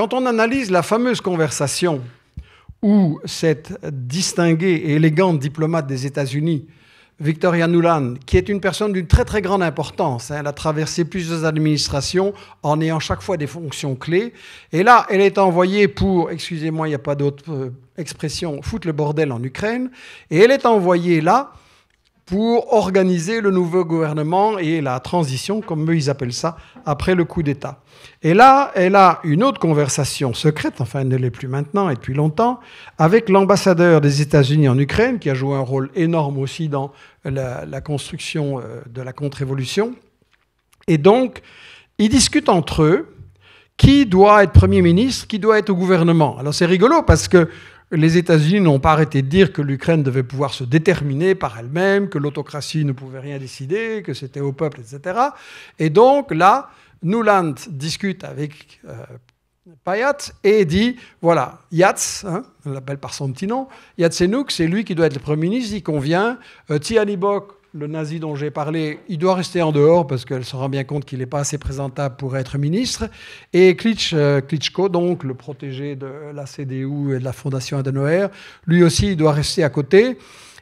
Quand on analyse la fameuse conversation où cette distinguée et élégante diplomate des États-Unis, Victoria Nuland, qui est une personne d'une très très grande importance, hein, elle a traversé plusieurs administrations en ayant chaque fois des fonctions clés, et là elle est envoyée pour, excusez-moi, il n'y a pas d'autre euh, expression, foutre le bordel en Ukraine, et elle est envoyée là pour organiser le nouveau gouvernement et la transition, comme eux ils appellent ça, après le coup d'État. Et là, elle a une autre conversation secrète, enfin elle ne l'est plus maintenant et depuis longtemps, avec l'ambassadeur des États-Unis en Ukraine, qui a joué un rôle énorme aussi dans la, la construction euh, de la contre-révolution. Et donc, ils discutent entre eux qui doit être Premier ministre, qui doit être au gouvernement. Alors c'est rigolo parce que les États-Unis n'ont pas arrêté de dire que l'Ukraine devait pouvoir se déterminer par elle-même, que l'autocratie ne pouvait rien décider, que c'était au peuple, etc. Et donc là, Nuland discute avec euh, Payat et dit voilà, Yats, hein, on l'appelle par son petit nom, Yatsenouk, c'est lui qui doit être le Premier ministre, il convient. Euh, Tianibok le nazi dont j'ai parlé, il doit rester en dehors parce qu'elle se rend bien compte qu'il n'est pas assez présentable pour être ministre. Et euh, Klitschko, donc le protégé de la CDU et de la Fondation Adenauer, lui aussi, il doit rester à côté.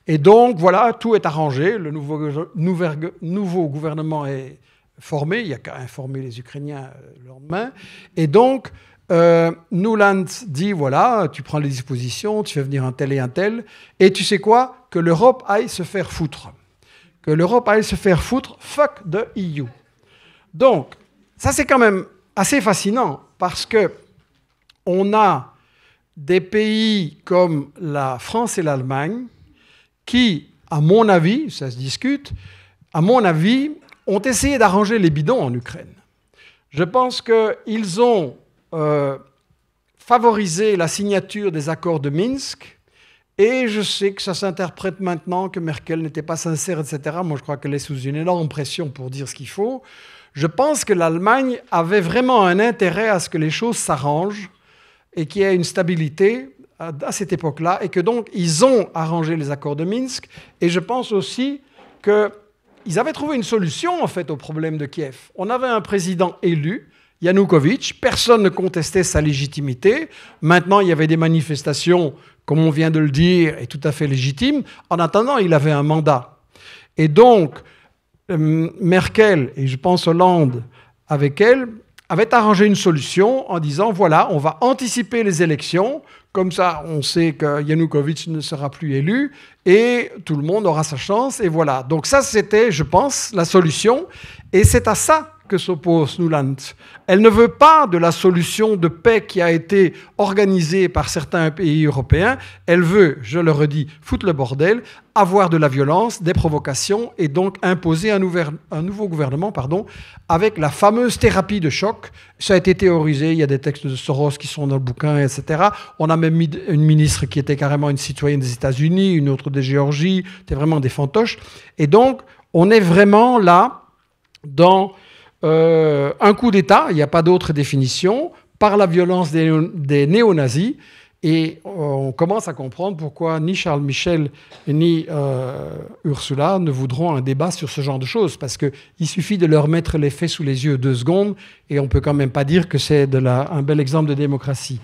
Et donc, voilà, tout est arrangé. Le nouveau, gouvernement est formé. Il n'y a qu'à informer les Ukrainiens euh, le lendemain. Et donc, euh, Nuland dit voilà, tu prends les dispositions, tu fais venir un tel et un tel. Et tu sais quoi Que l'Europe aille se faire foutre que l'Europe aille se faire foutre, fuck de EU. Donc, ça c'est quand même assez fascinant parce que on a des pays comme la France et l'Allemagne qui, à mon avis, ça se discute, à mon avis, ont essayé d'arranger les bidons en Ukraine. Je pense qu'ils ont euh, favorisé la signature des accords de Minsk et je sais que ça s'interprète maintenant que Merkel n'était pas sincère, etc. Moi, je crois qu'elle est sous une énorme pression pour dire ce qu'il faut. Je pense que l'Allemagne avait vraiment un intérêt à ce que les choses s'arrangent et qu'il y ait une stabilité à cette époque-là, et que donc ils ont arrangé les accords de Minsk. Et je pense aussi qu'ils avaient trouvé une solution, en fait, au problème de Kiev. On avait un président élu, Yanukovych, personne ne contestait sa légitimité. Maintenant, il y avait des manifestations comme on vient de le dire, est tout à fait légitime. En attendant, il avait un mandat. Et donc, euh, Merkel, et je pense Hollande avec elle, avait arrangé une solution en disant, voilà, on va anticiper les élections, comme ça on sait que Yanukovych ne sera plus élu, et tout le monde aura sa chance, et voilà. Donc ça, c'était, je pense, la solution, et c'est à ça que s'oppose Nuland. Elle ne veut pas de la solution de paix qui a été organisée par certains pays européens. Elle veut, je le redis, foutre le bordel, avoir de la violence, des provocations et donc imposer un, un nouveau gouvernement pardon, avec la fameuse thérapie de choc. Ça a été théorisé, il y a des textes de Soros qui sont dans le bouquin, etc. On a même mis une ministre qui était carrément une citoyenne des États-Unis, une autre de Géorgie, c'était vraiment des fantoches. Et donc, on est vraiment là dans euh, un coup d'État, il n'y a pas d'autre définition, par la violence des, néo-nazis. Et on commence à comprendre pourquoi ni Charles Michel ni euh, Ursula ne voudront un débat sur ce genre de choses, parce qu'il suffit de leur mettre les faits sous les yeux deux secondes, et on ne peut quand même pas dire que c'est un bel exemple de démocratie.